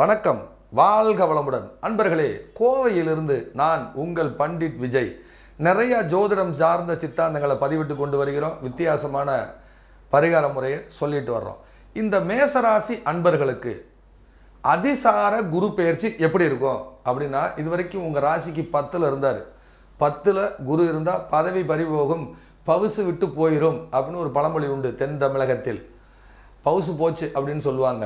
வணக்கம் வாழ்க வளமுடன் அன்பர்களே கோவையிலிருந்து நான் உங்கள் பண்டிட் விஜய் நிறைய ஜோதிடம் சார்ந்த சித்தாந்தங்களை பதிவிட்டு கொண்டு வருகிறோம் வித்தியாசமான பரிகார முறையை சொல்லிட்டு வர்றோம் இந்த மேசராசி அன்பர்களுக்கு அதிசார குரு பயிற்சி எப்படி இருக்கும் அப்படின்னா இது வரைக்கும் உங்கள் ராசிக்கு பத்தில் இருந்தார் பத்தில் குரு இருந்தால் பதவி பறிபோகும் பவுசு விட்டு போயிடும் அப்படின்னு ஒரு பழமொழி உண்டு தென் தமிழகத்தில் பவுசு போச்சு அப்படின்னு சொல்லுவாங்க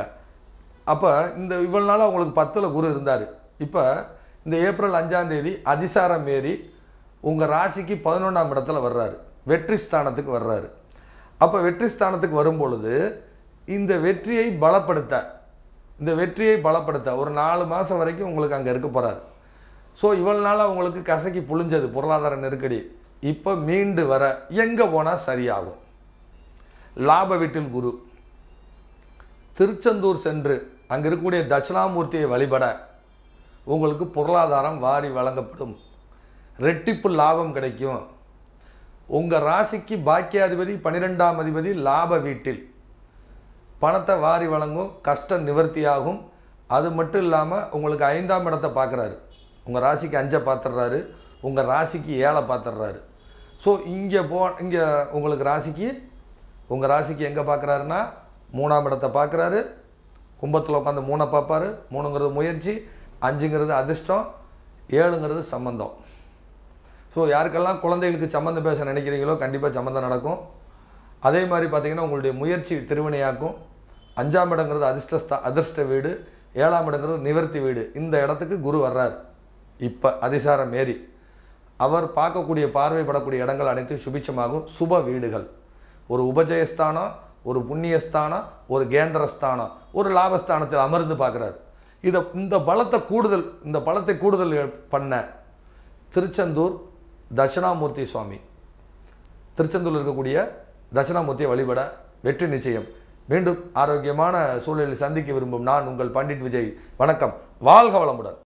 அப்போ இந்த இவ்வளோ நாள் அவங்களுக்கு பத்தில் குரு இருந்தார் இப்போ இந்த ஏப்ரல் அஞ்சாம் தேதி அதிசாரம் மேரி உங்கள் ராசிக்கு பதினொன்றாம் இடத்துல வர்றாரு வெற்றி ஸ்தானத்துக்கு வர்றாரு அப்போ வெற்றி ஸ்தானத்துக்கு வரும் பொழுது இந்த வெற்றியை பலப்படுத்த இந்த வெற்றியை பலப்படுத்த ஒரு நாலு மாதம் வரைக்கும் உங்களுக்கு அங்கே இருக்க போகிறாரு ஸோ இவ்வளோ நாள் அவங்களுக்கு கசக்கி புழிஞ்சது பொருளாதார நெருக்கடி இப்போ மீண்டு வர எங்கே போனால் சரியாகும் லாப வீட்டில் குரு திருச்செந்தூர் சென்று அங்கே இருக்கக்கூடிய தட்சிணாமூர்த்தியை வழிபட உங்களுக்கு பொருளாதாரம் வாரி வழங்கப்படும் ரெட்டிப்பு லாபம் கிடைக்கும் உங்கள் ராசிக்கு பாக்கியாதிபதி பன்னிரெண்டாம் அதிபதி லாப வீட்டில் பணத்தை வாரி வழங்கும் கஷ்டம் நிவர்த்தியாகும் அது மட்டும் இல்லாமல் உங்களுக்கு ஐந்தாம் இடத்தை பார்க்குறாரு உங்கள் ராசிக்கு அஞ்சை பார்த்துடுறாரு உங்கள் ராசிக்கு ஏழை பார்த்துடுறாரு ஸோ இங்கே போ இங்கே உங்களுக்கு ராசிக்கு உங்கள் ராசிக்கு எங்கே பார்க்குறாருன்னா மூணாம் இடத்தை பார்க்குறாரு கும்பத்தில் உட்காந்து மூணை பார்ப்பார் மூணுங்கிறது முயற்சி அஞ்சுங்கிறது அதிர்ஷ்டம் ஏழுங்கிறது சம்மந்தம் ஸோ யாருக்கெல்லாம் குழந்தைகளுக்கு சம்மந்தம் பேச நினைக்கிறீங்களோ கண்டிப்பாக சம்மந்தம் நடக்கும் அதே மாதிரி பார்த்திங்கன்னா உங்களுடைய முயற்சி திருவினையாக்கும் அஞ்சாம் இடங்கிறது அதிர்ஷ்டஸ்த அதிர்ஷ்ட வீடு ஏழாம் இடங்கிறது நிவர்த்தி வீடு இந்த இடத்துக்கு குரு வர்றார் இப்போ அதிசாரம் மேரி அவர் பார்க்கக்கூடிய பார்வைப்படக்கூடிய இடங்கள் அனைத்தும் சுபிச்சமாகும் சுப வீடுகள் ஒரு உபஜயஸ்தானம் ஒரு புண்ணியஸ்தானம் ஒரு கேந்திரஸ்தானம் ஒரு லாபஸ்தானத்தில் அமர்ந்து பார்க்குறாரு இதை இந்த பலத்தை கூடுதல் இந்த பலத்தை கூடுதல் பண்ண திருச்செந்தூர் தட்சிணாமூர்த்தி சுவாமி திருச்செந்தூரில் இருக்கக்கூடிய தட்சிணாமூர்த்தியை வழிபட வெற்றி நிச்சயம் மீண்டும் ஆரோக்கியமான சூழலில் சந்திக்க விரும்பும் நான் உங்கள் பண்டிட் விஜய் வணக்கம் வாழ்க வளமுடன்